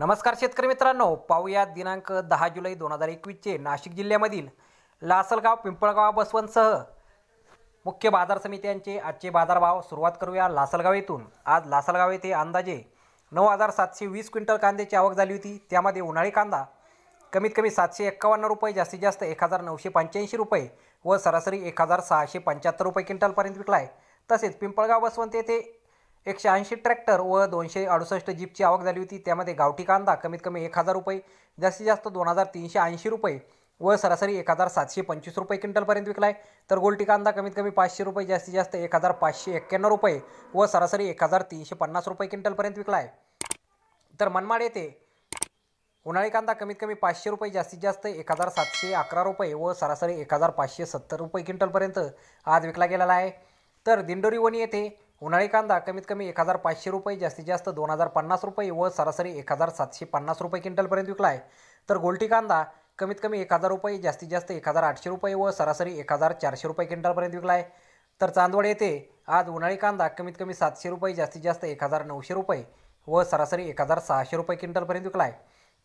नमस्कार शेतकरी मित्रांनो पाहूया दिनांक दहा जुलै दोन हजार एकवीसचे नाशिक जिल्ह्यामधील लासलगाव पिंपळगाव बसवंतसह मुख्य बाजार समित्यांचे आजचे बाजारभाव सुरुवात करूया लासलगाव येथून आज लासलगाव येथे अंदाजे नऊ हजार सातशे वीस क्विंटल कांद्याची आवक झाली होती त्यामध्ये उन्हाळी कांदा कमीत कमी सातशे एक्कावन्न रुपये जास्तीत जास्त एक हजार नऊशे पंच्याऐंशी रुपये व सरासरी एक हजार सहाशे पंच्याहत्तर रुपये क्विंटलपर्यंत विकला आहे तसेच पिंपळगाव बसवंत येथे एकशे ऐंशी ट्रॅक्टर व दोनशे अडुसष्ट जीपची आवक झाली होती त्यामध्ये गावठी कांदा कमीत कमी एक हजार रुपये जास्तीत जास्त दोन हजार तीनशे ऐंशी रुपये व सरासरी एक हजार सातशे पंचवीस रुपये क्विंटलपर्यंत विकला आहे तर गोलटी कांदा कमीत कमी पाचशे रुपये जास्तीत जास्त एक हजार पाचशे एक्क्याण्णव रुपये व सरासरी एक हजार तीनशे पन्नास रुपये क्विंटलपर्यंत विकला आहे तर मनमाड येथे उन्हाळी कांदा कमीत कमी पाचशे रुपये जास्तीत जास्त एक हजार सातशे अकरा रुपये व सरासरी एक हजार पाचशे सत्तर रुपये क्विंटलपर्यंत आज विकला गेलेला आहे तर वणी येथे उन्हाळी कांदा कमीत कमी एक हजार पाचशे रुपये जास्तीत जास्त दोन हजार पन्नास रुपये व सरासरी एक हजार सातशे पन्नास रुपये क्विंटलपर्यंत विकला आहे तर गोलटी कांदा कमीत कमी एक हजार रुपये जास्तीत जास्त एक हजार आठशे रुपये व सरासरी एक हजार चारशे रुपये क्विंटलपर्यंत विकला आहे तर चांदवड येथे आज उन्हाळी कांदा कमीत कमी सातशे रुपये जास्तीत जास्त एक हजार नऊशे रुपये व सरासरी एक हजार सहाशे रुपये क्विंटलपर्यंत विकला आहे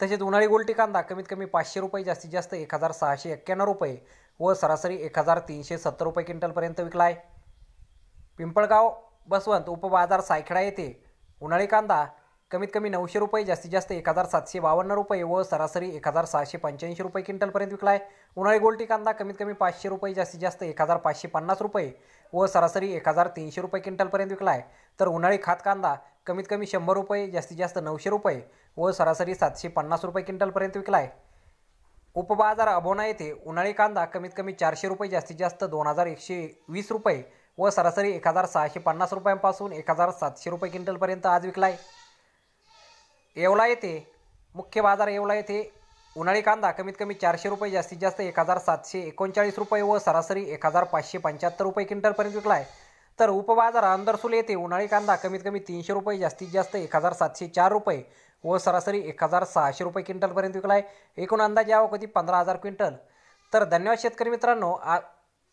तसेच उन्हाळी गोलटी कांदा कमीत कमी पाचशे रुपये जास्तीत जास्त एक हजार सहाशे एक्क्याण्णव रुपये व सरासरी एक हजार तीनशे सत्तर रुपये क्विंटलपर्यंत विकला आहे पिंपळगाव बसवंत उपबाजार सायखेडा येथे उन्हाळी कांदा कमीत कमी नऊशे रुपये जास्तीत जास्त एक हजार सातशे बावन्न रुपये व सरासरी एक हजार सहाशे पंच्याऐंशी रुपये क्विंटलपर्यंत विकला आहे उन्हाळी गोल्टी कांदा कमीत कमी पाचशे रुपये जास्तीत जास्त एक हजार पाचशे पन्नास रुपये व सरासरी एक हजार तीनशे रुपये क्विंटलपर्यंत विकला आहे तर उन्हाळी खात कांदा कमीत कमी शंभर रुपये जास्तीत जास्त नऊशे रुपये व सरासरी सातशे पन्नास रुपये क्विंटलपर्यंत विकला आहे उपबाजार अबोना येथे उन्हाळी कांदा कमीत कमी चारशे रुपये जास्तीत जास्त दोन हजार एकशे वीस रुपये व सरासरी एक हजार सहाशे पन्नास रुपयांपासून एक हजार सातशे रुपये क्विंटलपर्यंत आज विकला आहे येवला येथे मुख्य बाजार येवला येते उन्हाळी कांदा कमीत कमी चारशे रुपये जास्तीत जास्त एक हजार सातशे एकोणचाळीस रुपये व सरासरी एक हजार पाचशे पंच्याहत्तर रुपये क्विंटलपर्यंत विकला आहे तर उपबाजार अंदरसूल येते उन्हाळी कांदा कमीत कमी तीनशे रुपये जास्तीत जास्त एक हजार सातशे चार रुपये व सरासरी एक हजार सहाशे रुपये क्विंटलपर्यंत विकला आहे एकूण अंदाजे आवक होती पंधरा हजार क्विंटल तर धन्यवाद शेतकरी मित्रांनो आ